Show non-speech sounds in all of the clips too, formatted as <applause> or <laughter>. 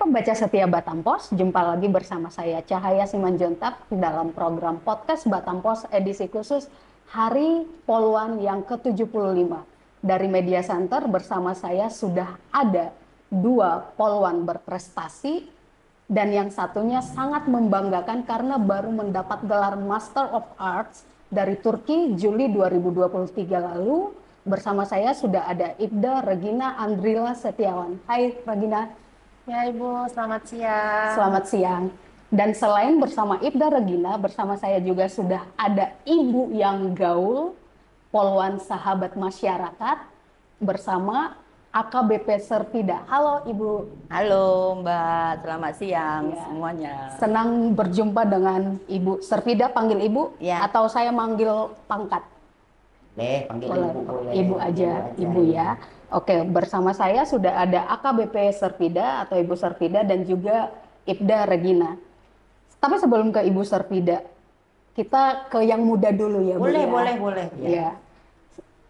pembaca setia Batam Pos, jumpa lagi bersama saya Cahaya Simanjuntak dalam program podcast Batam Pos edisi khusus Hari Poluan yang ke-75. Dari Media Center bersama saya sudah ada dua poluan berprestasi dan yang satunya sangat membanggakan karena baru mendapat gelar Master of Arts dari Turki Juli 2023 lalu. Bersama saya sudah ada Ibda Regina Andrila Setiawan. Hai Regina. Ya Ibu, selamat siang. Selamat siang. Dan selain bersama Ibda Regina, bersama saya juga sudah ada Ibu yang gaul, Polwan Sahabat Masyarakat, bersama AKBP Serpida. Halo Ibu. Halo Mbak, selamat siang ya. semuanya. Senang berjumpa dengan Ibu. Serpida panggil Ibu ya. atau saya manggil pangkat? Eh. panggil Boleh. Ibu boleh. Ibu aja, Ibu, aja. Ibu ya. ya. Oke, bersama saya sudah ada AKBP Serpida atau Ibu Serpida dan juga Ibda Regina. Tapi sebelum ke Ibu Serpida, kita ke yang muda dulu ya. Boleh, Bu, ya. boleh, boleh. Ya. ya.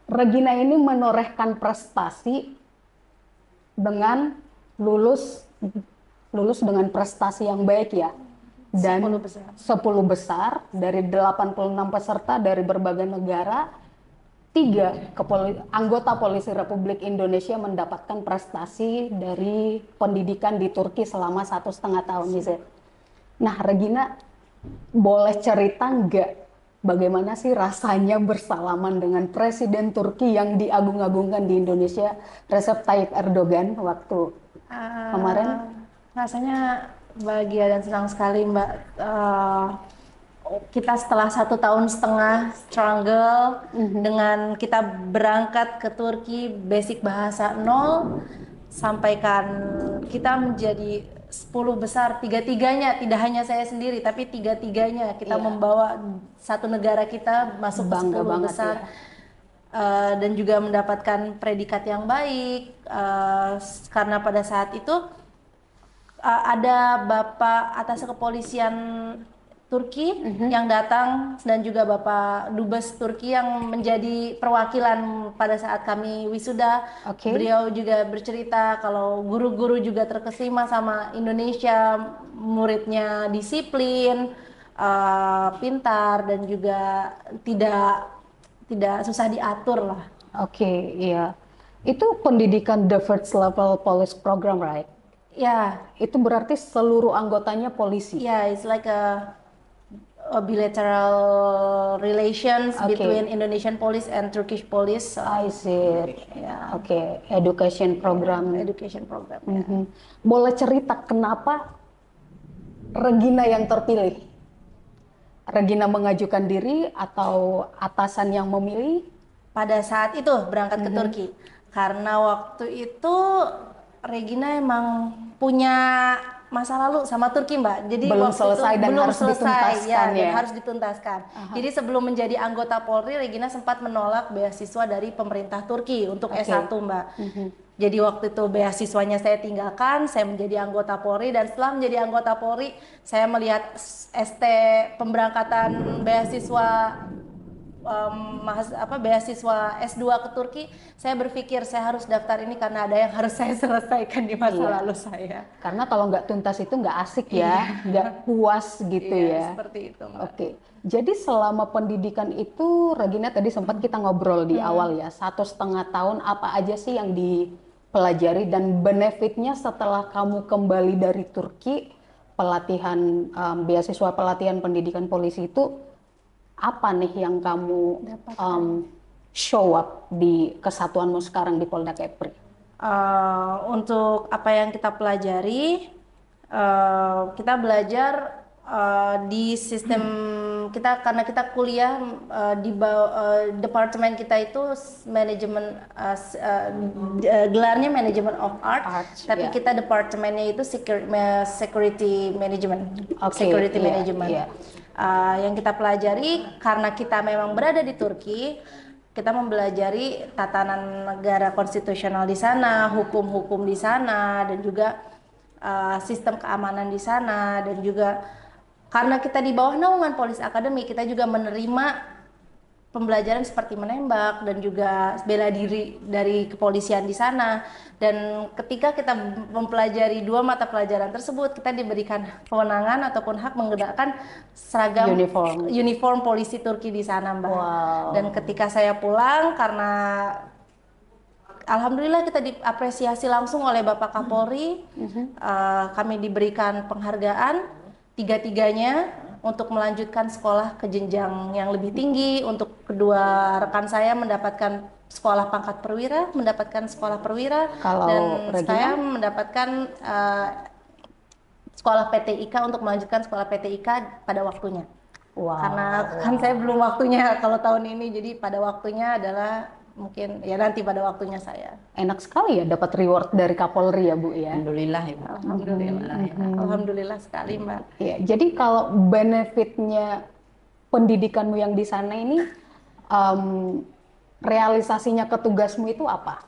Regina ini menorehkan prestasi dengan lulus lulus dengan prestasi yang baik ya. Dan 10 besar, 10 besar dari 86 peserta dari berbagai negara tiga kepoli, anggota polisi Republik Indonesia mendapatkan prestasi dari pendidikan di Turki selama satu setengah tahun Z. Nah Regina boleh cerita nggak bagaimana sih rasanya bersalaman dengan Presiden Turki yang diagung-agungkan di Indonesia Recep Tayyip Erdogan waktu uh, kemarin? Eh, rasanya bahagia dan senang sekali Mbak. Uh, kita setelah satu tahun setengah struggle mm dengan kita berangkat ke Turki basic bahasa nol sampaikan kita menjadi 10 besar tiga-tiganya tidak hanya saya sendiri tapi tiga-tiganya kita iya. membawa satu negara kita masuk Bangga ke 10 banget besar ya. uh, dan juga mendapatkan predikat yang baik uh, karena pada saat itu uh, ada Bapak atas kepolisian Turki mm -hmm. yang datang dan juga Bapak Dubes Turki yang menjadi perwakilan pada saat kami wisuda. Okay. Beliau juga bercerita kalau guru-guru juga terkesima sama Indonesia, muridnya disiplin, uh, pintar dan juga tidak tidak susah diatur lah. Oke, okay, iya. Itu pendidikan the first level police program, right? Ya. Yeah. Itu berarti seluruh anggotanya polisi. Ya, yeah, it's like a Uh, bilateral relations okay. between Indonesian police and Turkish police. Uh, I see. Yeah. Oke, okay. education program. Education program. Mm -hmm. yeah. Mm-hmm. Boleh cerita kenapa Regina yang terpilih? Regina mengajukan diri atau atasan yang memilih? Pada saat itu berangkat mm -hmm. ke mm-hmm. Turki karena waktu itu Regina emang punya masa lalu sama Turki Mbak. Jadi belum selesai itu, dan belum harus selesai, dituntaskan ya, ya. Dan harus dituntaskan. uh-huh. Jadi sebelum menjadi anggota Polri, Regina sempat menolak beasiswa dari pemerintah Turki untuk okay. S1 Mbak. uh-huh. Jadi waktu itu beasiswanya saya tinggalkan, saya menjadi anggota Polri dan setelah menjadi anggota Polri, saya melihat ST pemberangkatan beasiswa um, mahas, apa beasiswa S2 ke Turki, saya berpikir saya harus daftar ini karena ada yang harus <laughs> saya selesaikan di masa iya. lalu saya. Karena kalau nggak tuntas itu nggak asik ya, iya. nggak puas gitu iya, ya. Seperti itu. Mbak. Oke. Jadi selama pendidikan itu, Regina tadi sempat kita ngobrol di hmm. awal ya, satu setengah tahun apa aja sih yang dipelajari dan benefitnya setelah kamu kembali dari Turki pelatihan um, beasiswa pelatihan pendidikan polisi itu apa nih yang kamu um, show up di kesatuanmu sekarang di Polda Kepri? Uh, untuk apa yang kita pelajari, uh, kita belajar uh, di sistem hmm. kita karena kita kuliah uh, di bawah, uh, departemen kita itu manajemen uh, uh, gelarnya manajemen of art, art tapi yeah. kita departemennya itu security, security management, okay, security yeah, management. Yeah uh, yang kita pelajari karena kita memang berada di Turki kita mempelajari tatanan negara konstitusional di sana hukum-hukum di sana dan juga uh, sistem keamanan di sana dan juga karena kita di bawah naungan polis akademi kita juga menerima pembelajaran seperti menembak dan juga bela diri dari kepolisian di sana. Dan ketika kita mempelajari dua mata pelajaran tersebut, kita diberikan kewenangan ataupun hak menggunakan seragam uniform, uniform polisi Turki di sana, Mbak. Wow. Dan ketika saya pulang karena Alhamdulillah kita diapresiasi langsung oleh Bapak Kapolri, mm -hmm. uh, kami diberikan penghargaan tiga-tiganya untuk melanjutkan sekolah ke jenjang yang lebih tinggi. Untuk kedua rekan saya mendapatkan sekolah pangkat perwira, mendapatkan sekolah perwira, Kalau dan Regina? saya mendapatkan uh, sekolah PTIK untuk melanjutkan sekolah PTIK pada waktunya. Wow. Karena kan saya belum waktunya kalau tahun ini, jadi pada waktunya adalah mungkin ya nanti pada waktunya saya. Enak sekali ya dapat reward dari Kapolri ya Bu ya. Alhamdulillah ya. Alhamdulillah ya. Alhamdulillah sekali Mbak. Ya, jadi kalau benefitnya pendidikanmu yang di sana ini um, realisasinya ke tugasmu itu apa?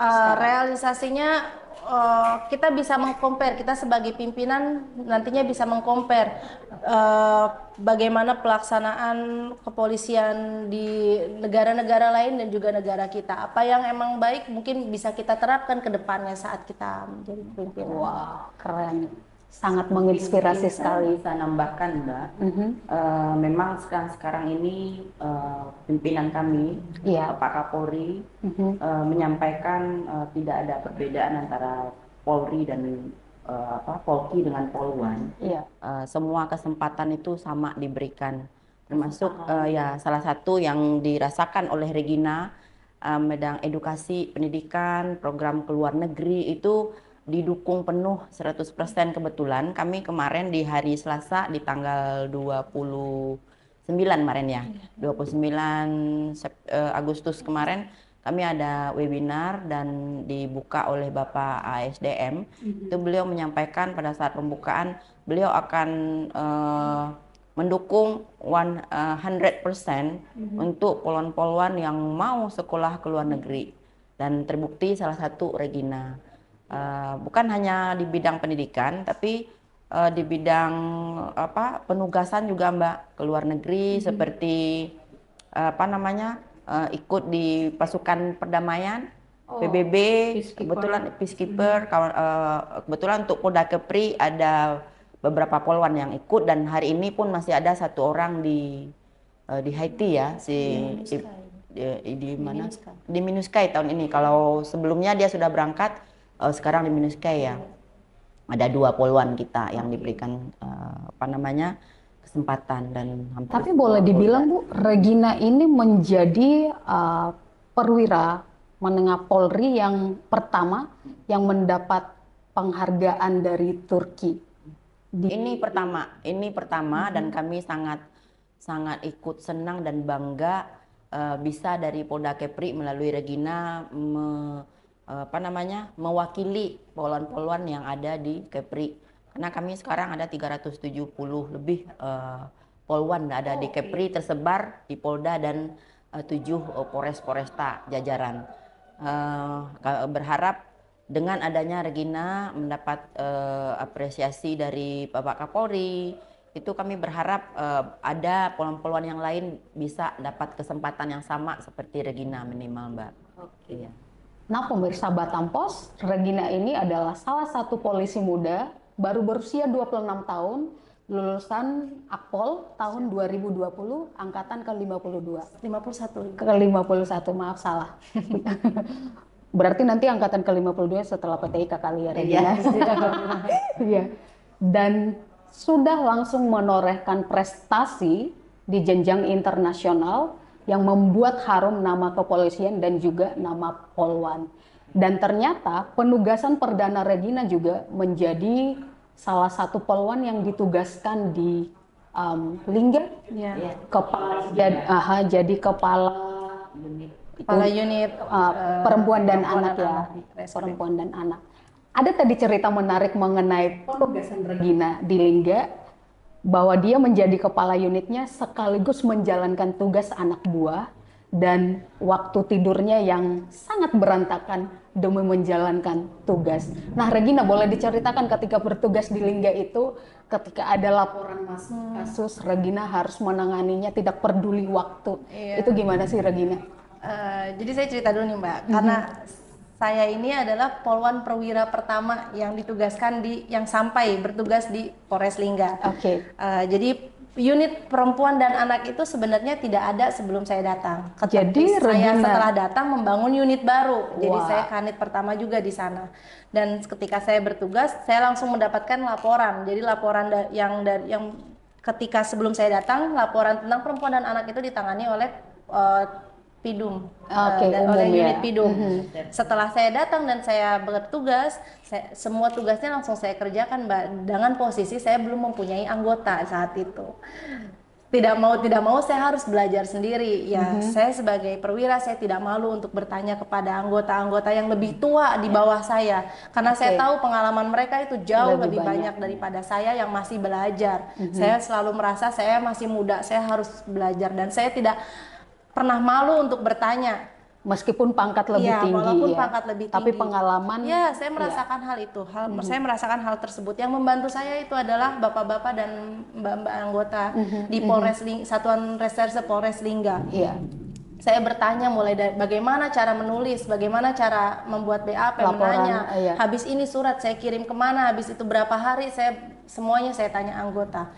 Uh, realisasinya Eh, kita bisa mengkompar kita sebagai pimpinan nantinya bisa mengkompar uh, eh, bagaimana pelaksanaan kepolisian di negara-negara lain dan juga negara kita apa yang emang baik mungkin bisa kita terapkan ke depannya saat kita menjadi pimpinan. Wow, keren sangat menginspirasi Mungkin iya, sekali. Saya nambahkan mbak, mm -hmm. uh, memang sekarang sekarang ini uh, pimpinan kami yeah. Iya. Pak Kapolri mm -hmm. uh, menyampaikan uh, tidak ada perbedaan antara Polri dan uh, apa Polki dengan Polwan. Yeah. Iya. Uh, semua kesempatan itu sama diberikan, termasuk uh, ya salah satu yang dirasakan oleh Regina uh, medang edukasi pendidikan program ke luar negeri itu didukung penuh 100% kebetulan kami kemarin di hari Selasa di tanggal 29 kemarin ya 29 iya. puluh sembilan eh, Agustus kemarin kami ada webinar dan dibuka oleh Bapak ASDM iya. itu beliau menyampaikan pada saat pembukaan beliau akan uh, mendukung 100% mm-hmm. Eh, untuk polwan-polwan yang mau sekolah ke luar negeri dan terbukti salah satu Regina uh, bukan hanya di bidang pendidikan tapi uh, di bidang apa penugasan juga Mbak ke luar negeri hmm. seperti uh, apa namanya uh, ikut di pasukan perdamaian oh, PBB peacekeeper. kebetulan mhm. peacekeeper hmm. uh, kebetulan untuk Polda Kepri ada beberapa polwan yang ikut dan hari ini pun masih ada satu orang di uh, di Haiti ya si di, di, di, di mana di Minuskai tahun ini kalau sebelumnya dia sudah berangkat uh, sekarang di Minuske ya ada dua poluan kita yang diberikan uh, apa namanya kesempatan dan hampir tapi boleh dibilang Bu Regina ini menjadi uh, perwira menengah Polri yang pertama yang mendapat penghargaan dari Turki di... ini pertama ini pertama hmm. dan mm-hmm. kami sangat sangat ikut senang dan bangga uh, bisa dari Polda Kepri melalui Regina me Eh, apa namanya mewakili poluan-poluan yang ada di Kepri karena kami sekarang ada 370 lebih uh, eh, polwan ada oh, di Kepri tersebar di Polda dan eh, tujuh uh, Polres Poresta jajaran uh, berharap dengan adanya Regina mendapat uh, apresiasi dari Bapak Kapolri itu kami berharap uh, ada poluan-poluan yang lain bisa dapat kesempatan yang sama seperti Regina minimal Mbak. Oke. Okay. Iya. Nah, pemirsa Batam Pos, Regina ini adalah salah satu polisi muda baru berusia 26 tahun, lulusan Akpol tahun 2020 angkatan ke-52. 51. Ke-51, maaf salah. <laughs> Berarti nanti angkatan ke-52 setelah PTIK kali ya, Regina. Iya. <laughs> iya. Dan sudah langsung menorehkan prestasi di jenjang internasional yang membuat harum nama kepolisian dan juga nama Polwan. Dan ternyata penugasan Perdana Regina juga menjadi salah satu Polwan yang ditugaskan di um, Lingga, yeah. Ya. kepala jadi, aha, jadi kepala unit, kepala unit uh, perempuan dan perempuan anak dan ya, anak. perempuan dan anak. Ada tadi cerita menarik mengenai penugasan Regina di Lingga bahwa dia menjadi kepala unitnya sekaligus menjalankan tugas anak buah dan waktu tidurnya yang sangat berantakan demi menjalankan tugas. Nah, Regina boleh diceritakan ketika bertugas di Lingga itu, ketika ada laporan masuk hmm. kasus, Regina harus menanganinya tidak peduli waktu. Iya. Itu gimana sih Regina? Uh, jadi saya cerita dulu nih Mbak, karena mm -hmm saya ini adalah polwan perwira pertama yang ditugaskan di yang sampai bertugas di Polres Lingga. Oke. Okay. Uh, eh, jadi unit perempuan dan anak itu sebenarnya tidak ada sebelum saya datang. Ketika jadi saya Regina. setelah datang membangun unit baru. Wow. Jadi saya kanit pertama juga di sana. Dan ketika saya bertugas, saya langsung mendapatkan laporan. Jadi laporan da yang dari yang ketika sebelum saya datang, laporan tentang perempuan dan anak itu ditangani oleh uh, Pidum okay, uh, oleh ya. unit Pidum. Mm-hmm. Setelah saya datang dan saya bertugas, saya, semua tugasnya langsung saya kerjakan, Mbak. Dengan posisi saya belum mempunyai anggota saat itu. Tidak mau tidak mau saya harus belajar sendiri. Ya, mm-hmm. saya sebagai perwira saya tidak malu untuk bertanya kepada anggota-anggota yang lebih tua di bawah saya karena okay. saya tahu pengalaman mereka itu jauh lebih, lebih banyak. banyak daripada saya yang masih belajar. Mm-hmm. Saya selalu merasa saya masih muda, saya harus belajar dan saya tidak pernah malu untuk bertanya meskipun pangkat lebih ya, tinggi ya. pangkat lebih tinggi tapi pengalaman ya saya ya. merasakan ya. hal itu hal -hmm. saya merasakan hal tersebut yang membantu saya itu adalah bapak-bapak dan mbak-mbak anggota -hmm. di mhm. Polres Ling, Satuan Reserse Polres Lingga iya. saya bertanya mulai dari bagaimana cara menulis bagaimana cara membuat BAP Laporan, menanya iya. habis ini surat saya kirim kemana habis itu berapa hari saya semuanya saya tanya anggota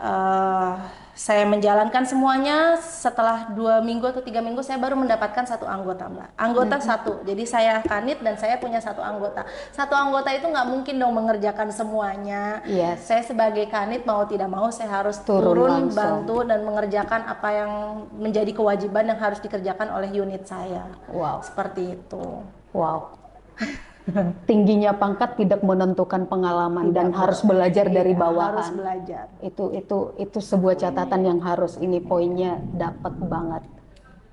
uh, saya menjalankan semuanya setelah dua minggu atau tiga minggu saya baru mendapatkan satu anggota mbak anggota hmm. satu jadi saya kanit dan saya punya satu anggota satu anggota itu nggak mungkin dong mengerjakan semuanya yes. saya sebagai kanit mau tidak mau saya harus turun, turun bantu dan mengerjakan apa yang menjadi kewajiban yang harus dikerjakan oleh unit saya wow seperti itu wow <laughs> tingginya pangkat tidak menentukan pengalaman tidak dan harus belajar iya, dari bawah Harus belajar. Itu itu itu sebuah catatan yang harus ini poinnya dapat banget.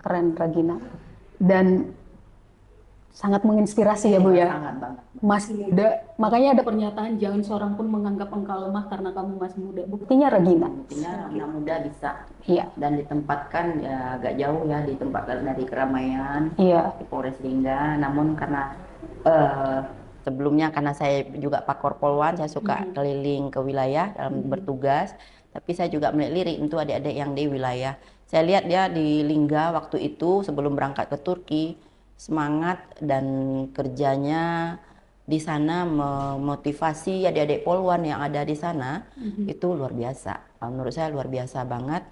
Keren Regina. Dan sangat menginspirasi ya Bu ya. Sangat banget. Mas muda, iya. makanya ada pernyataan jangan seorang pun menganggap engkau lemah karena kamu masih muda. Buktinya Regina. Buktinya Regina muda bisa. Iya. Dan ditempatkan ya agak jauh ya ditempatkan dari keramaian. Iya. Di Polres Lingga. Namun karena Eh, sebelumnya karena saya juga Pak Korpolwan, saya suka hmm. keliling ke wilayah dalam hmm. bertugas. Tapi saya juga melirik itu adik-adik yang di wilayah. Saya lihat dia di Lingga waktu itu sebelum berangkat ke Turki semangat dan kerjanya di sana memotivasi adik-adik polwan yang ada di sana mm-hmm. itu luar biasa. Menurut saya luar biasa banget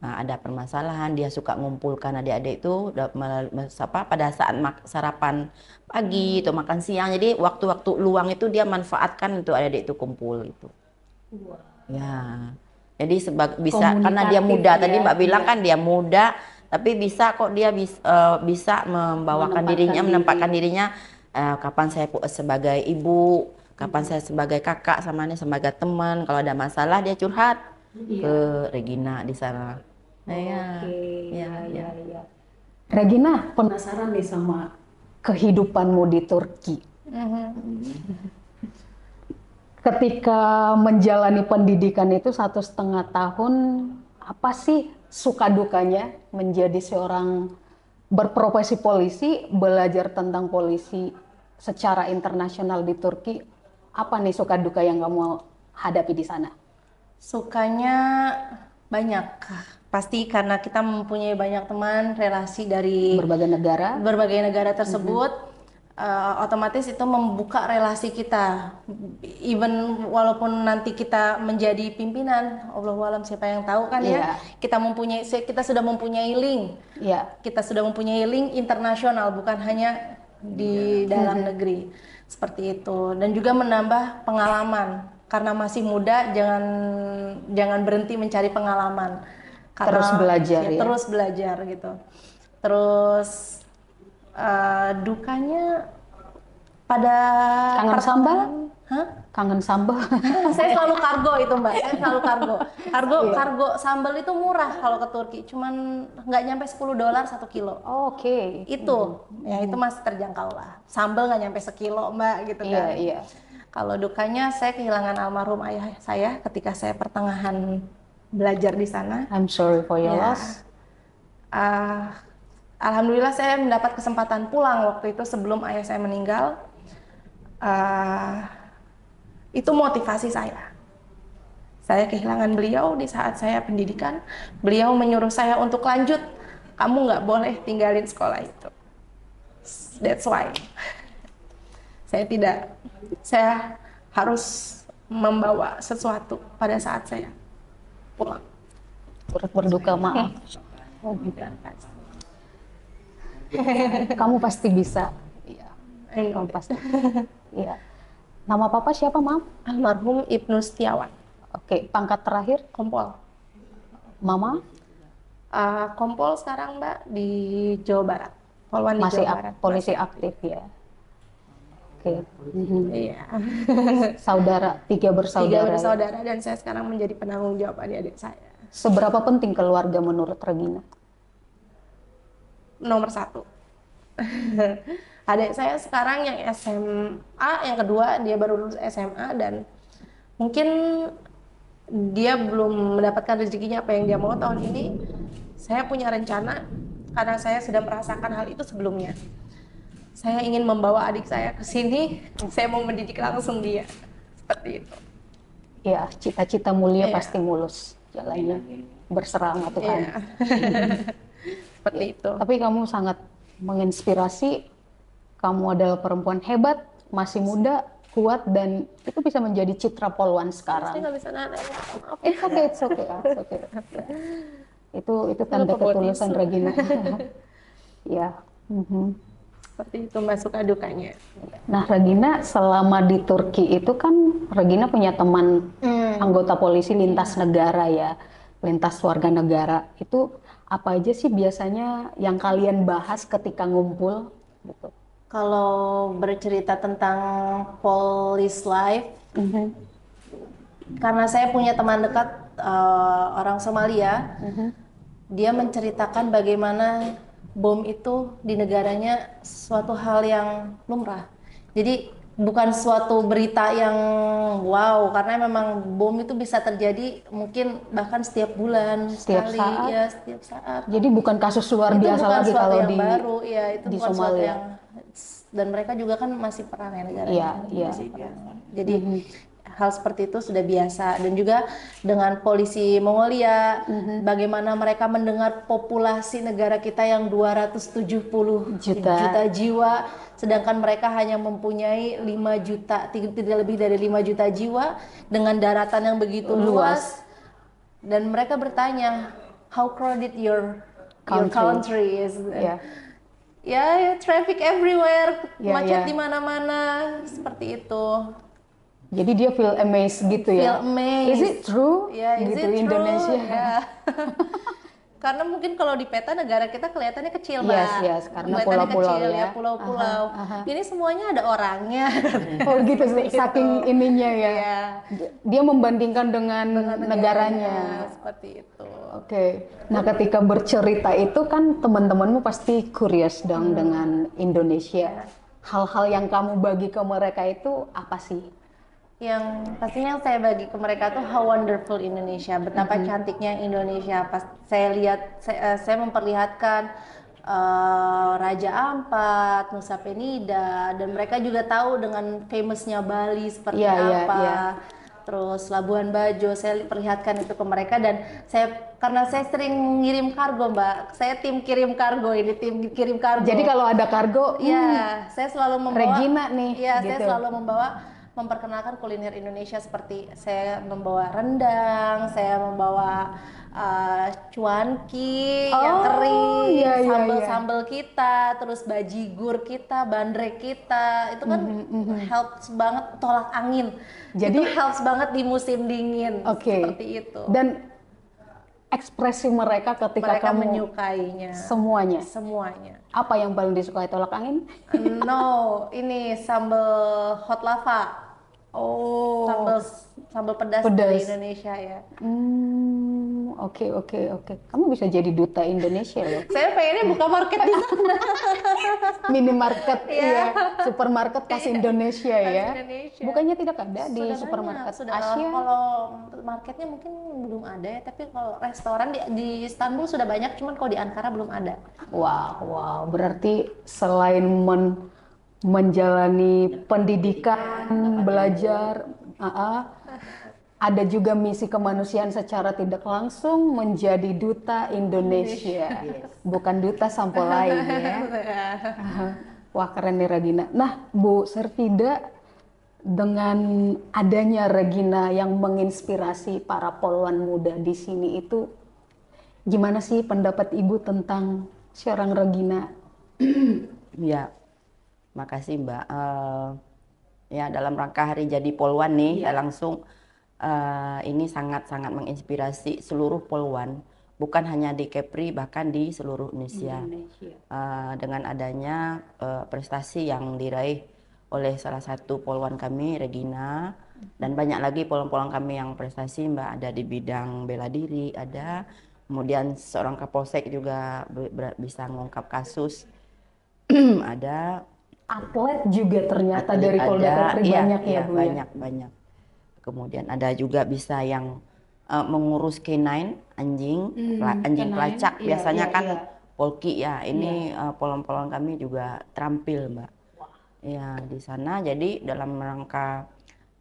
Nah, ada permasalahan, dia suka ngumpulkan adik-adik itu apa pada saat sarapan pagi hmm. atau makan siang. Jadi waktu-waktu luang itu dia manfaatkan untuk adik-adik itu kumpul itu. Wow. Ya. Jadi sebab bisa karena dia muda. Gitu ya, Tadi Mbak ya. bilang iya. kan dia muda, tapi bisa kok dia bisa, uh, eh, bisa membawakan dirinya, menempatkan dirinya uh, kapan saya sebagai ibu, kapan hmm. saya sebagai kakak sama ini sebagai teman, kalau ada masalah dia curhat iya. ke Regina di sana Oh, iya. Oke. Iya, ya, ya, iya, iya. Regina penasaran nih sama kehidupanmu di Turki. Mm-hmm. Ketika menjalani pendidikan itu satu setengah tahun, apa sih suka dukanya menjadi seorang berprofesi polisi, belajar tentang polisi secara internasional di Turki? Apa nih suka duka yang kamu hadapi di sana? Sukanya banyak pasti karena kita mempunyai banyak teman relasi dari berbagai negara berbagai negara tersebut mm -hmm. uh, otomatis itu membuka relasi kita even walaupun nanti kita menjadi pimpinan Allah walam siapa yang tahu kan yeah. ya iya. kita mempunyai kita sudah mempunyai link yeah. kita sudah mempunyai link internasional bukan hanya di yeah. dalam mm -hmm. negeri seperti itu dan juga menambah pengalaman karena masih muda jangan jangan berhenti mencari pengalaman karena, terus belajar ya, ya. Terus belajar gitu. Terus uh, dukanya pada kangen sambal? Hah? Kangen sambal. <laughs> saya selalu kargo itu mbak. Saya selalu kargo. Kargo yeah. kargo sambal itu murah kalau ke Turki. Cuman nggak nyampe 10 dolar satu kilo. Oh, Oke. Okay. Itu mm. ya itu hmm. masih terjangkau lah. Sambal nggak nyampe sekilo mbak gitu iya, kan. Iya iya. Kalau dukanya saya kehilangan almarhum ayah saya ketika saya pertengahan belajar di sana. I'm sorry for your ya. loss. Uh, Alhamdulillah saya mendapat kesempatan pulang waktu itu sebelum ayah saya meninggal. Uh, itu motivasi saya. Saya kehilangan beliau di saat saya pendidikan. Beliau menyuruh saya untuk lanjut. Kamu nggak boleh tinggalin sekolah itu. That's why. Saya tidak, saya harus membawa sesuatu pada saat saya Turut, berduka maaf. Oh gitu. Kamu pasti bisa. Iya. iya. Kamu pasti. Iya. Nama papa siapa, Mam? Almarhum Ibnu Setiawan. Oke, pangkat terakhir? Kompol. Mama? Uh, kompol sekarang, Mbak, di Jawa Barat. Polwan Masih di Jawa Barat. Polisi aktif ya. Oke. Okay. Iya. Gitu. Mm-hmm. iya. <laughs> Saudara, tiga bersaudara. Tiga bersaudara dan saya sekarang menjadi penanggung jawab adik-adik saya. Seberapa penting keluarga menurut Regina? Nomor satu. <laughs> adik saya sekarang yang SMA, yang kedua dia baru lulus SMA dan mungkin dia belum mendapatkan rezekinya apa yang dia mau tahun ini. Saya punya rencana karena saya sudah merasakan hal itu sebelumnya saya ingin membawa adik saya ke sini, saya mau mendidik langsung dia. Seperti itu. Ya, cita-cita mulia ya. pasti mulus jalannya. Iya, iya, iya. Berserah sama Tuhan. <laughs> Seperti ya. itu. Tapi kamu sangat menginspirasi. Kamu adalah perempuan hebat, masih muda, kuat dan itu bisa menjadi citra poluan sekarang. Saya bisa nanya. Maaf. Ah, it's okay, itu itu tanda ketulusan Regina. ya. Mm -hmm seperti itu masuk adukannya. Nah Regina selama di Turki itu kan Regina punya teman hmm. anggota polisi lintas negara ya, lintas warga negara itu apa aja sih biasanya yang kalian bahas ketika ngumpul gitu? Kalau bercerita tentang police life, mm -hmm. karena saya punya teman dekat uh, orang Somalia, mm -hmm. dia menceritakan bagaimana bom itu di negaranya suatu hal yang lumrah. Jadi bukan suatu berita yang wow karena memang bom itu bisa terjadi mungkin bahkan setiap bulan setiap sekali saat. ya setiap saat. Jadi bukan kasus luar itu biasa lagi suatu kalau yang di baru ya itu di bukan Somalia. yang dan mereka juga kan masih perang ya negara. Iya, kan, iya. Jadi mm -hmm hal seperti itu sudah biasa dan juga dengan polisi Mongolia mm-hmm. bagaimana mereka mendengar populasi negara kita yang 270 juta, juta jiwa sedangkan mereka hanya mempunyai 5 juta tidak lebih dari 5 juta jiwa dengan daratan yang begitu luas, luas dan mereka bertanya how crowded your country. your country is yeah. ya yeah, traffic everywhere yeah, macet yeah. di mana-mana seperti itu jadi dia feel amazed gitu ya. Feel amazed. Is it true? Ya, yeah, is gitu, it true? Indonesia. Yeah. <laughs> karena mungkin kalau di peta negara kita kelihatannya kecil banget. Yes, yes, karena pulau-pulau ya. ya. Pulau-pulau. uh Ini semuanya ada orangnya. <laughs> oh gitu sih, gitu. saking ininya ya. Yeah. Dia membandingkan dengan, dengan negaranya. negaranya. Seperti itu. Oke. Okay. Nah ketika bercerita itu kan teman-temanmu pasti curious dong hmm. dengan Indonesia. Hal-hal yang kamu bagi ke mereka itu apa sih? yang pastinya yang saya bagi ke mereka tuh how wonderful Indonesia, betapa mm -hmm. cantiknya Indonesia. Pas saya lihat, saya, eh, saya memperlihatkan uh, Raja Ampat, Nusa Penida, dan mereka juga tahu dengan famousnya Bali seperti yeah, iya, apa. yeah. Terus Labuan Bajo, saya perlihatkan itu ke mereka dan saya karena saya sering ngirim kargo mbak saya tim kirim kargo ini tim kirim kargo jadi kalau ada kargo ya hmm, saya selalu membawa Regina nih ya gitu. saya selalu membawa memperkenalkan kuliner Indonesia seperti saya membawa rendang, saya membawa uh, cuanki ya, oh, yang kering, iya, iya, sambal-sambal iya. kita, terus bajigur kita, bandrek kita, itu kan mm-hmm. helps banget tolak angin. Jadi itu helps banget di musim dingin okay. seperti itu. Dan ekspresi mereka ketika mereka kamu menyukainya semuanya semuanya apa yang paling disukai tolak angin no ini sambal hot lava Oh. Sambal sambal pedas, pedas. dari Indonesia ya. Hmm, oke oke oke. Kamu bisa jadi duta Indonesia loh. Ya? Saya pengennya buka market di sana. <laughs> Minimarket yeah. ya, iya. supermarket khas iya. Indonesia ya. Indonesia. Bukannya tidak ada di supermarket sudah Asia? Kalau marketnya mungkin belum ada ya, tapi kalau restoran di, di Istanbul sudah banyak, cuman kalau di Ankara belum ada. Wow wow, berarti selain men menjalani pendidikan, belajar, ah, ah. Ada juga misi kemanusiaan secara tidak langsung menjadi duta Indonesia, bukan duta sampel lain ya. <laughs> Wah keren nih Regina. Nah Bu Servida dengan adanya Regina yang menginspirasi para poluan muda di sini itu gimana sih pendapat Ibu tentang seorang Regina? <clears throat> ya Makasih Mbak. Uh, ya dalam rangka Hari Jadi Polwan nih, yeah. ya langsung uh, ini sangat-sangat menginspirasi seluruh polwan, bukan hanya di Kepri, bahkan di seluruh Indonesia. Indonesia. Uh, dengan adanya uh, prestasi yang diraih oleh salah satu polwan kami, Regina, mm-hmm. dan banyak lagi polwan-polwan kami yang prestasi, Mbak, ada di bidang bela diri, ada kemudian seorang kapolsek juga bisa mengungkap kasus, <clears throat> ada atlet juga ternyata atlet dari Polda Kepri banyak ya, ya Bu iya, ya? banyak ya? banyak. Kemudian ada juga bisa yang uh, mengurus 9 anjing hmm, anjing pelacak iya, biasanya iya, kan iya. polki ya. Ini iya. uh, polon-polon kami juga terampil, Mbak. Wah. Ya, di sana jadi dalam rangka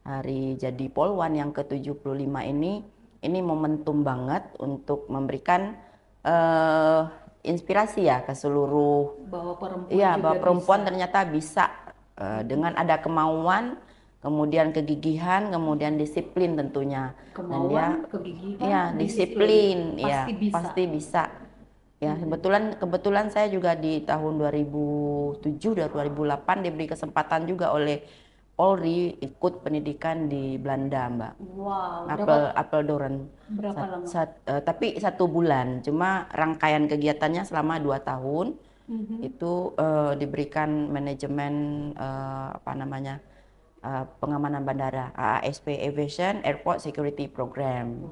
hari jadi Polwan yang ke-75 ini ini momentum banget untuk memberikan uh, inspirasi ya ke seluruh bahwa perempuan ya bahwa perempuan bisa. ternyata bisa uh, dengan ada kemauan kemudian kegigihan kemudian disiplin tentunya kemauan dia, kegigihan ya disiplin, disiplin ya bisa. pasti bisa ya hmm. kebetulan kebetulan saya juga di tahun 2007 dan 2008 diberi kesempatan juga oleh Polri ikut pendidikan di Belanda, Mbak. Wow. Apel Apel Doren. Berapa sat, lama? Sat, uh, tapi satu bulan. Cuma rangkaian kegiatannya selama dua tahun mm-hmm. itu uh, diberikan manajemen uh, apa namanya uh, pengamanan bandara AASP Aviation Airport Security Program. Wow.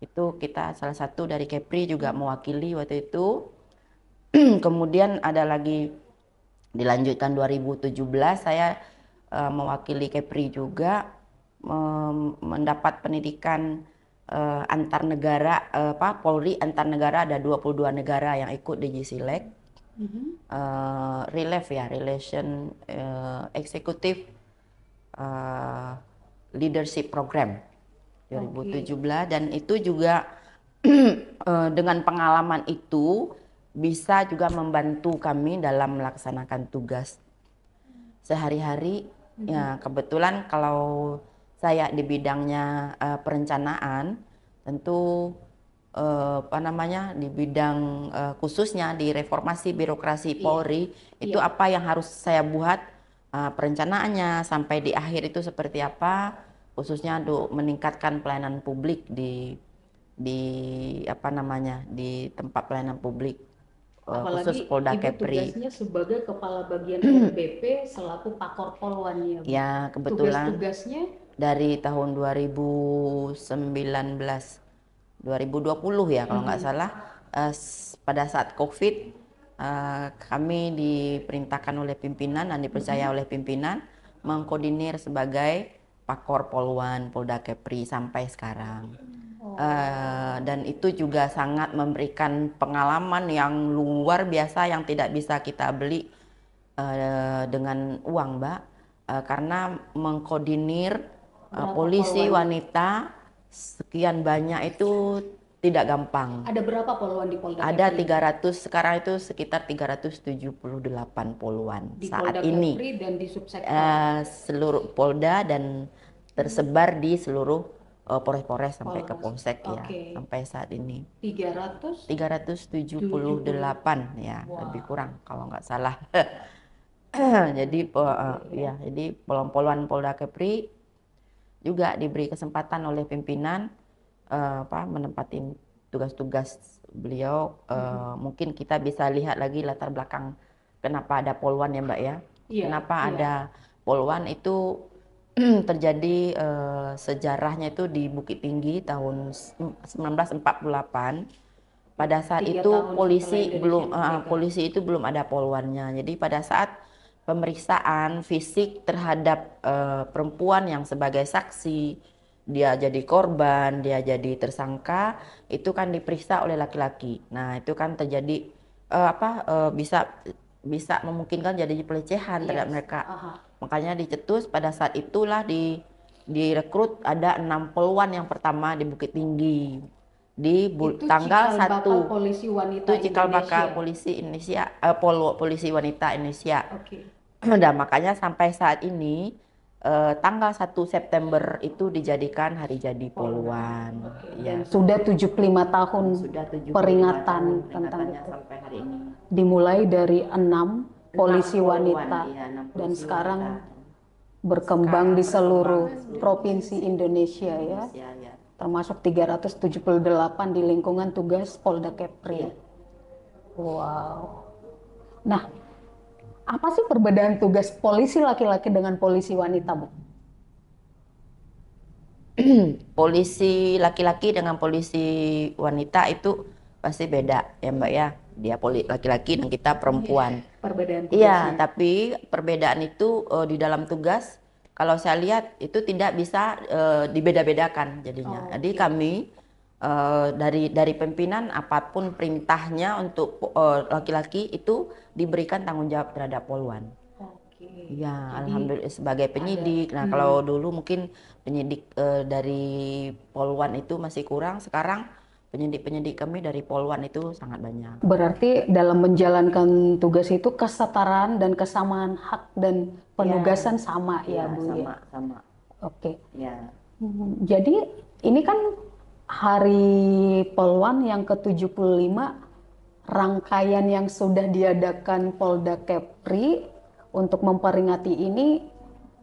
Itu kita salah satu dari Kepri juga mewakili waktu itu. <clears throat> Kemudian ada lagi dilanjutkan 2017 saya uh, mewakili Kepri juga um, mendapat pendidikan uh, antar negara uh, apa Polri antar negara ada 22 negara yang ikut di Gisilek Mm -hmm. uh, relief ya relation uh, executive uh, leadership program 2017 okay. dan itu juga <clears throat> dengan pengalaman itu bisa juga membantu kami dalam melaksanakan tugas sehari-hari Ya, kebetulan kalau saya di bidangnya uh, perencanaan, tentu uh, apa namanya di bidang uh, khususnya di reformasi birokrasi iya, Polri iya. itu iya. apa yang harus saya buat uh, perencanaannya sampai di akhir itu seperti apa, khususnya untuk meningkatkan pelayanan publik di di apa namanya di tempat pelayanan publik Eh, Apalagi khusus Polda Ibu Kepri. tugasnya sebagai kepala bagian BP hmm. selaku Pakor Polwannya. ya. Bu. Ya, kebetulan tugas-tugasnya dari tahun 2019 2020 ya kalau nggak hmm. salah uh, pada saat Covid uh, kami diperintahkan oleh pimpinan dan dipercaya hmm. oleh pimpinan mengkoordinir sebagai Pakor Polwan Polda Kepri sampai sekarang. Uh, dan itu juga sangat memberikan pengalaman yang luar biasa yang tidak bisa kita beli uh, dengan uang, Mbak, uh, karena mengkoordinir uh, polisi poluan? wanita sekian banyak itu tidak gampang. Ada berapa poluan di Polda? Ada Kepri? 300 sekarang itu sekitar 378 poluan di saat Polda ini. Kepri dan di uh, seluruh Polda dan tersebar di seluruh uh, eh, Polres-polres sampai ke Polsek okay. ya sampai saat ini. 300 378 delapan ya, wow. lebih kurang kalau nggak salah. <clears throat> jadi po, eh, ya. ya jadi polon-poluan Polda Kepri juga diberi kesempatan oleh pimpinan uh, apa menempati tugas-tugas beliau -hmm. mungkin kita bisa lihat lagi latar belakang kenapa ada polwan ya Mbak ya. Yeah, kenapa yeah. ada polwan itu Hmm, terjadi uh, sejarahnya itu di Bukit Tinggi tahun 1948. Pada saat Tiga itu polisi belum uh, polisi itu belum ada poluannya. Jadi pada saat pemeriksaan fisik terhadap uh, perempuan yang sebagai saksi, dia jadi korban, dia jadi tersangka, itu kan diperiksa oleh laki-laki. Nah, itu kan terjadi uh, apa uh, bisa bisa memungkinkan jadi pelecehan yes. terhadap mereka. -huh. Makanya dicetus pada saat itulah di direkrut ada enam poluan yang pertama di Bukit Tinggi di bu, itu tanggal satu polisi wanita itu cikal Indonesia. bakal polisi Indonesia eh, polo, polisi wanita Indonesia. Oke. Okay. <clears throat> nah, makanya sampai saat ini eh, tanggal 1 September itu dijadikan hari jadi poluan. Okay. Ya. sudah 75 tahun sudah 75 peringatan tahun tentang itu. sampai hari ini. Dimulai dari 6 Nah, polisi wanita nah, dan sekarang berkembang di seluruh provinsi Indonesia, ya. Ya. tiga ya. tujuh Termasuk 378 di lingkungan tugas Polda Kepri. Iya. Wow. Nah, apa sih perbedaan tugas polisi laki-laki dengan polisi wanita, Bu? <clears throat> polisi laki-laki dengan polisi wanita itu pasti beda ya Mbak ya. Dia poli laki-laki dan kita perempuan. Iya perbedaan iya, tugas. Iya, tapi perbedaan itu uh, di dalam tugas kalau saya lihat itu tidak bisa uh, dibeda-bedakan jadinya. Oh, Jadi okay. kami uh, dari dari pimpinan apapun perintahnya untuk laki-laki uh, itu diberikan tanggung jawab terhadap Poluan. Okay. Ya, Jadi, alhamdulillah sebagai penyidik. Ada, nah, hmm. kalau dulu mungkin penyidik uh, dari Poluan itu masih kurang. Sekarang penyidik-penyidik kami dari Polwan itu sangat banyak. Berarti dalam menjalankan tugas itu kesetaraan dan kesamaan hak dan iya. penugasan ya, sama ya, iya, ya Bu. Sama, sama. Oke. Okay. Ya. Hmm, jadi ini kan hari Polwan yang ke-75 rangkaian yang sudah diadakan Polda Kepri untuk memperingati ini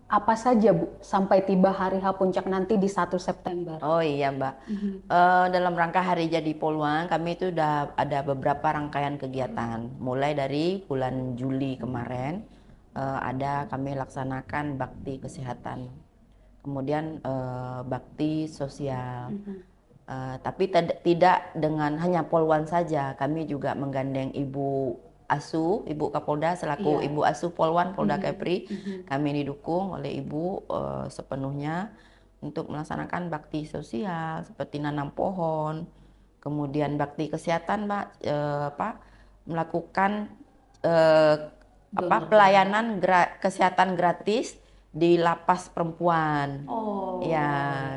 apa saja Bu sampai tiba hari H puncak nanti di 1 September? Oh iya Mbak, mm-hmm. uh, dalam rangka Hari Jadi Poluan kami itu sudah ada beberapa rangkaian kegiatan. Mulai dari bulan Juli kemarin uh, ada kami laksanakan bakti kesehatan, kemudian uh, bakti sosial. Mm-hmm. Uh, tapi tidak dengan hanya Poluan saja, kami juga menggandeng ibu ASU, Ibu Kapolda selaku iya. Ibu ASU Polwan Polda mm -hmm. Kepri, mm -hmm. kami didukung oleh Ibu uh, sepenuhnya untuk melaksanakan bakti sosial seperti nanam pohon, kemudian bakti kesehatan, Mbak, uh, apa melakukan uh, apa pelayanan gra kesehatan gratis di lapas perempuan. Oh. Iya, iya,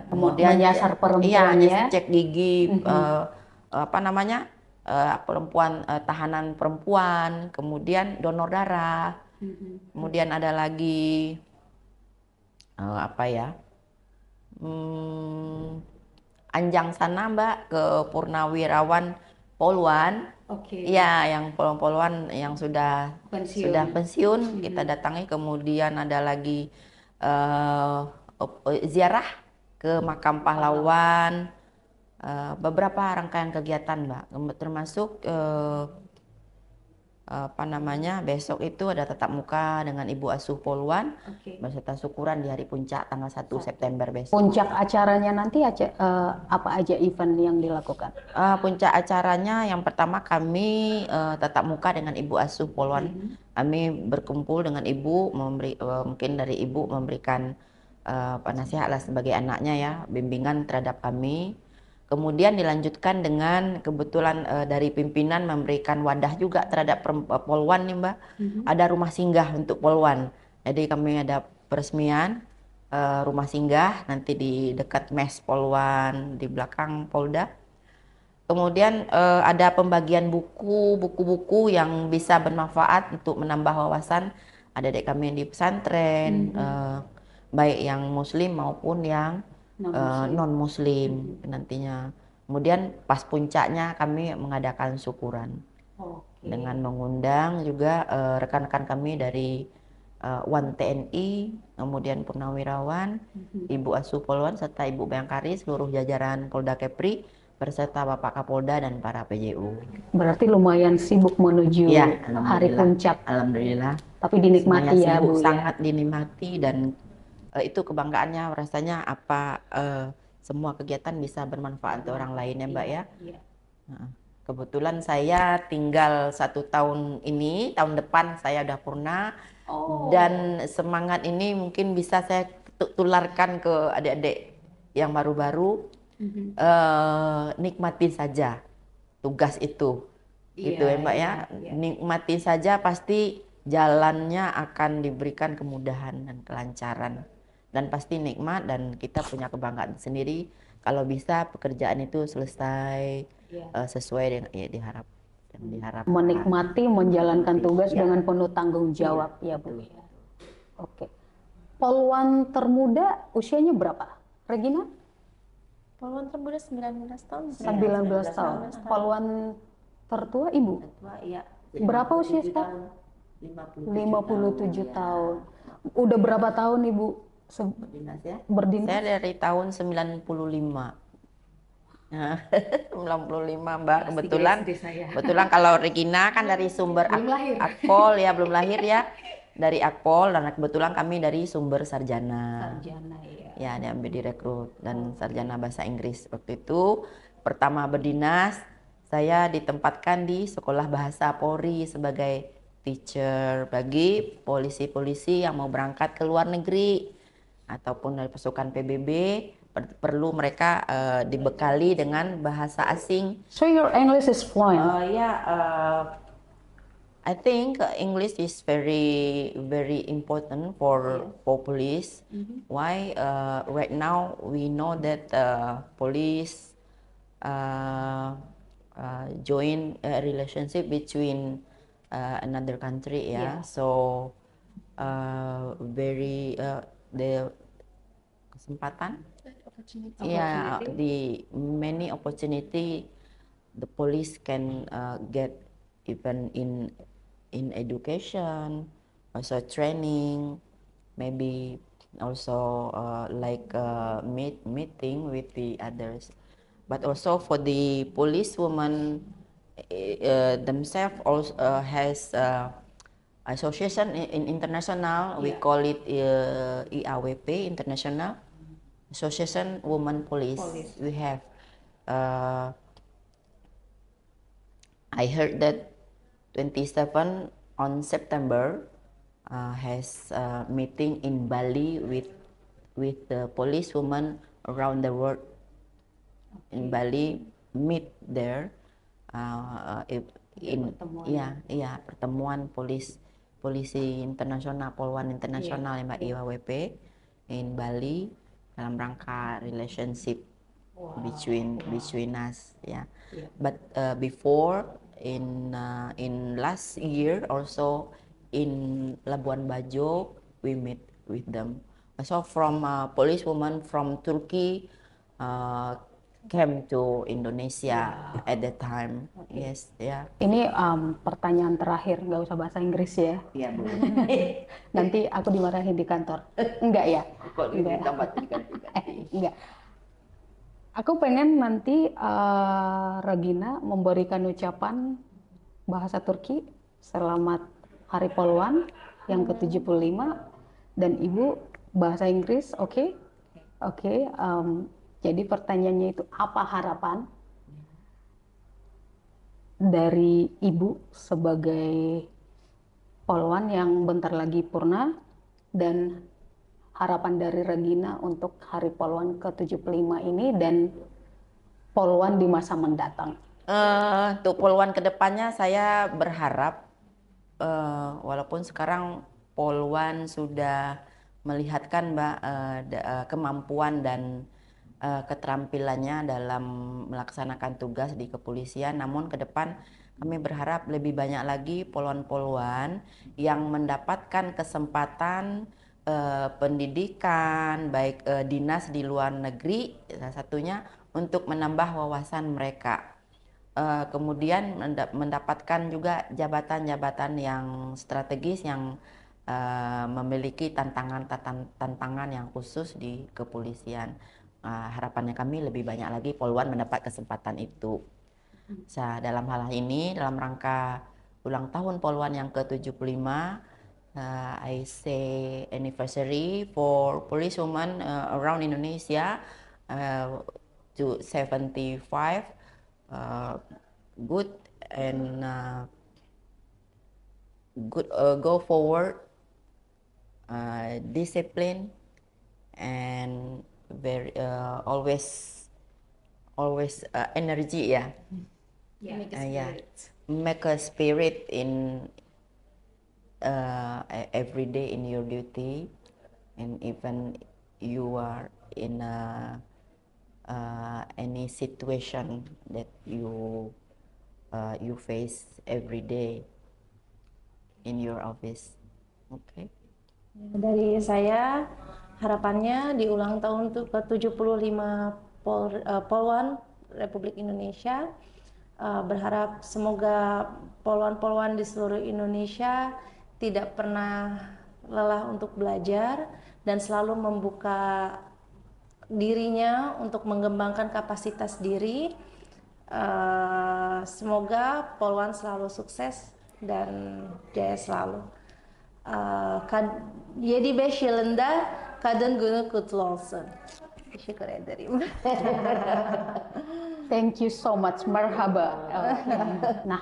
ya, kemudian menyasar perempuan ya, ya. cek gigi mm -hmm. uh, apa namanya? Eh, perempuan eh, tahanan perempuan, kemudian donor darah, mm-hmm. kemudian ada lagi eh, apa ya, hmm, Anjang sana Mbak ke Purnawirawan poluan Okay. Ya, yang polwan poluan yang sudah pensiun. sudah pensiun hmm. kita datangi kemudian ada lagi uh, ziarah ke makam pahlawan. Eh, beberapa rangkaian kegiatan mbak termasuk uh, apa namanya besok itu ada tetap muka dengan Ibu Asuh Poluan okay. beserta syukuran di hari puncak tanggal 1 September besok. Puncak acaranya nanti aja, uh, apa aja event yang dilakukan? Uh, puncak acaranya yang pertama kami uh, tatap muka dengan Ibu Asuh Poluan. Mm -hmm. Kami berkumpul dengan Ibu memberi uh, mungkin dari Ibu memberikan uh, penasihat lah sebagai anaknya ya bimbingan terhadap kami Kemudian dilanjutkan dengan kebetulan e, dari pimpinan memberikan wadah juga terhadap eh, polwan nih Mbak. Mm-hmm. Ada rumah singgah untuk polwan. Jadi kami ada peresmian e, rumah singgah nanti di dekat mes polwan di belakang Polda. Kemudian e, ada pembagian buku, buku-buku yang bisa bermanfaat untuk menambah wawasan. Ada dek kami yang di pesantren, mm-hmm. e, baik yang muslim maupun yang Eh, non muslim, nantinya. Kemudian pas puncaknya kami mengadakan syukuran okay. dengan mengundang juga eh, rekan-rekan uh, kami dari uh, One TNI, kemudian Purnawirawan, hmm Ibu Asu Polwan serta Ibu Bayangkari seluruh jajaran Polda Kepri berserta Bapak Kapolda dan para PJU. Berarti lumayan sibuk menuju ya, hari puncak. Alhamdulillah. Tapi dinikmati Semuanya ya, sibuk, Bu. Ya? Sangat ya? dinikmati dan uh, itu kebanggaannya rasanya apa uh, semua kegiatan bisa bermanfaat untuk orang lain ya mbak iya, ya. Iya. kebetulan saya tinggal satu tahun ini, tahun depan saya udah purna oh. dan semangat ini mungkin bisa saya tularkan ke adik-adik yang baru-baru mm-hmm. uh, nikmatin saja tugas itu, yeah, gitu ya mbak ya. yeah. Iya. Nikmatin saja pasti jalannya akan diberikan kemudahan dan kelancaran dan pasti nikmat dan kita punya kebanggaan sendiri kalau bisa pekerjaan itu selesai yeah. Iya. uh, sesuai dengan ya diharap yang diharap menikmati menjalankan iya. tugas ya. dengan penuh tanggung jawab ya, ya Bu. ya. Oke. Polwan Poluan termuda usianya berapa? Regina? Poluan termuda 19 tahun. 19, iya, 19 tahun. Poluan tertua Ibu? Tertua iya. Berapa usia sekarang? 57, 57 tahun. tahun. Udah berapa tahun Ibu berdinas ya? Berdinas. Saya dari tahun 95. Nah, 95 <laughs> Mbak kebetulan kebetulan kalau Regina kan dari sumber Akpol ya belum <laughs> lahir ya dari Akpol dan kebetulan kami dari sumber sarjana. Sarjana iya. ya. Ya, diambil direkrut dan oh, sarjana bahasa Inggris waktu itu pertama berdinas saya ditempatkan di sekolah bahasa Polri sebagai teacher bagi polisi-polisi yang mau berangkat ke luar negeri ataupun dari pasukan PBB per perlu mereka uh, dibekali dengan bahasa asing. So your English is fluent. Uh, eh, yeah, ya, uh, I think English is very very important for yeah. for police. Mm -hmm. Why uh, right now we know that uh, police uh, uh, join a relationship between uh, another country. Yeah, yeah. so uh, very uh, the kesempatan ya yeah, the many opportunity the police can uh, get even in in education also training maybe also uh, like uh, meet, meeting with the others but also for the police woman uh, themselves also uh, has uh, association in, in international yeah. we call it uh, IAWP e international Association Women Police. Police. We have. Uh, I heard that 27 on September uh, has a uh, meeting in Bali with with the police women around the world. Okay. In Bali, meet there. Uh, if, in yeah yeah ya, pertemuan polis polisi internasional polwan internasional yeah. Ya, mbak IWWP in Bali dalam rangka relationship wow. between between us ya yeah. yeah. but uh, before in uh, in last year also in Labuan Bajo we meet with them so from uh, woman from Turkey uh, came to Indonesia at that time. Okay. Yes, ya. Yeah. Ini um, pertanyaan terakhir, nggak usah bahasa Inggris ya. Iya, yeah, <laughs> Nanti aku dimarahin di kantor. Enggak ya? Kok enggak. Ya? <laughs> eh, enggak. Aku pengen nanti uh, Regina memberikan ucapan bahasa Turki selamat Hari Polwan yang ke-75 dan Ibu bahasa Inggris, oke? Okay? Oke, okay, um, jadi pertanyaannya itu apa harapan dari ibu sebagai polwan yang bentar lagi purna dan harapan dari Regina untuk Hari Polwan ke-75 ini dan polwan di masa mendatang? Uh, untuk polwan kedepannya saya berharap uh, walaupun sekarang polwan sudah melihatkan mbak uh, kemampuan dan uh, keterampilannya dalam melaksanakan tugas di kepolisian. Namun ke depan kami berharap lebih banyak lagi poluan-poluan yang mendapatkan kesempatan uh, pendidikan baik uh, dinas di luar negeri salah satunya untuk menambah wawasan mereka. Uh, kemudian mendapatkan juga jabatan-jabatan yang strategis yang memiliki tantangan-tantangan yang khusus di kepolisian uh, harapannya kami lebih banyak lagi poluan mendapat kesempatan itu. Sa dalam hal ini dalam rangka ulang tahun poluan yang ke-75 uh, ah, I say anniversary for police woman uh, ah, around Indonesia uh, to 75 uh, good and uh, good uh, go forward uh, discipline and very uh, always always uh, energy ya yeah. yeah. Uh, yeah make a spirit in uh, every day in your duty and even you are in a, uh, any situation that you uh, you face every day in your office okay dari saya harapannya di ulang tahun ke-75 Pol, uh, Polwan Republik Indonesia uh, berharap semoga polwan-polwan di seluruh Indonesia tidak pernah lelah untuk belajar dan selalu membuka dirinya untuk mengembangkan kapasitas diri. Uh, semoga Polwan selalu sukses dan jaya selalu. Uh, Yedi kan, Beshelenda kadın günü kutlu olsun. Teşekkür ederim. <laughs> Thank you so much. Merhaba. <laughs> Nah,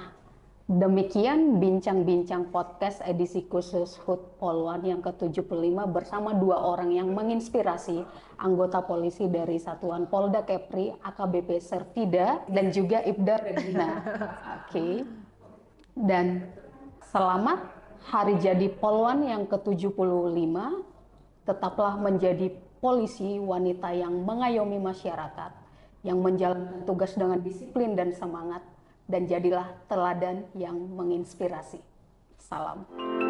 demikian bincang-bincang podcast edisi khusus Hood Polwan yang ke-75 bersama dua orang yang menginspirasi anggota polisi dari Satuan Polda Kepri, AKBP Servida, dan juga Ibda Regina. <laughs> Oke. Okay. Dan selamat Hari Jadi Polwan yang ke-75 tetaplah menjadi polisi wanita yang mengayomi masyarakat, yang menjalankan tugas dengan disiplin dan semangat, dan jadilah teladan yang menginspirasi. Salam.